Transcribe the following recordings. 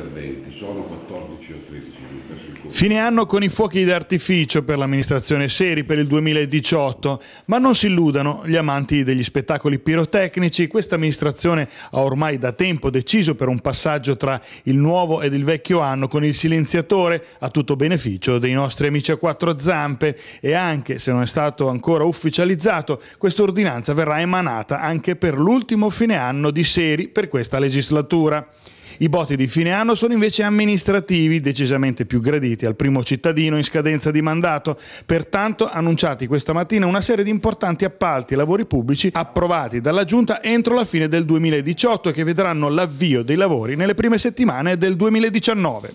interventi, sono 14 o 13. Fine anno con i fuochi d'artificio per l'amministrazione Seri per il 2018, ma non si illudano gli amanti degli spettacoli pirotecnici, questa amministrazione ha ormai da tempo deciso per un passaggio tra il nuovo ed il vecchio anno con il silenziatore a tutto beneficio dei nostri amici a quattro zampe e anche se non è stato ancora ufficializzato, questa ordinanza verrà emanata anche per l'ultimo fine anno di Seri per questa legislatura. I botti di fine anno sono invece amministrativi, decisamente più graditi al primo cittadino in scadenza di mandato, pertanto annunciati questa mattina una serie di importanti appalti e lavori pubblici approvati dalla Giunta entro la fine del 2018 e che vedranno l'avvio dei lavori nelle prime settimane del 2019.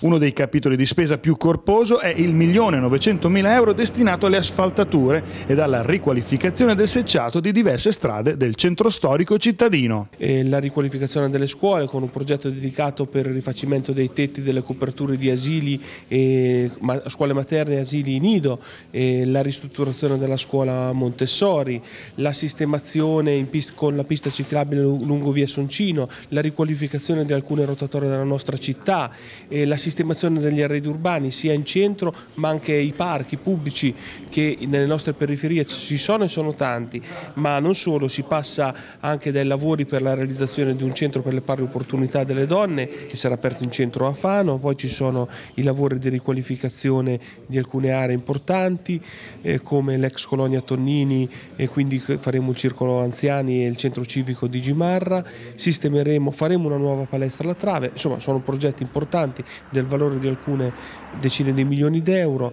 Uno dei capitoli di spesa più corposo è il 1.900.000 euro destinato alle asfaltature ed alla riqualificazione del secciato di diverse strade del centro storico cittadino. E la riqualificazione delle scuole con un progetto dedicato per il rifacimento dei tetti, delle coperture di asili, e, ma, scuole materne e asili nido, e la ristrutturazione della scuola Montessori, la sistemazione pista, con la pista ciclabile lungo via Soncino, la riqualificazione di alcune rotatorie della nostra città, la sistemazione sistemazione degli arredi urbani sia in centro ma anche i parchi pubblici che nelle nostre periferie ci sono e sono tanti, ma non solo, si passa anche dai lavori per la realizzazione di un centro per le pari opportunità delle donne che sarà aperto in centro a Fano, poi ci sono i lavori di riqualificazione di alcune aree importanti eh, come l'ex colonia Tonnini e quindi faremo il circolo anziani e il centro civico di Gimarra, sistemeremo, faremo una nuova palestra alla Trave, insomma sono progetti importanti del valore di alcune decine di milioni di euro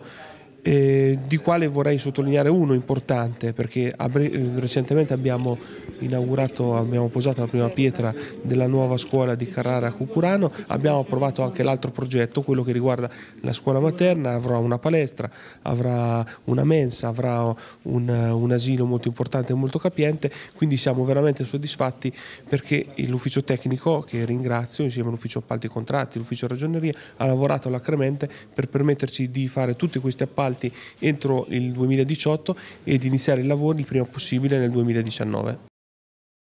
eh, di quale vorrei sottolineare uno importante perché abri- eh, recentemente abbiamo inaugurato, abbiamo posato la prima pietra della nuova scuola di Carrara a Cucurano, abbiamo approvato anche l'altro progetto, quello che riguarda la scuola materna, avrà una palestra, avrà una mensa, avrà un, un asilo molto importante e molto capiente, quindi siamo veramente soddisfatti perché l'ufficio tecnico, che ringrazio insieme all'ufficio appalti e contratti, l'ufficio ragioneria, ha lavorato alacremente per permetterci di fare tutti questi appalti appalti entro il 2018 ed iniziare i lavori il prima possibile nel 2019.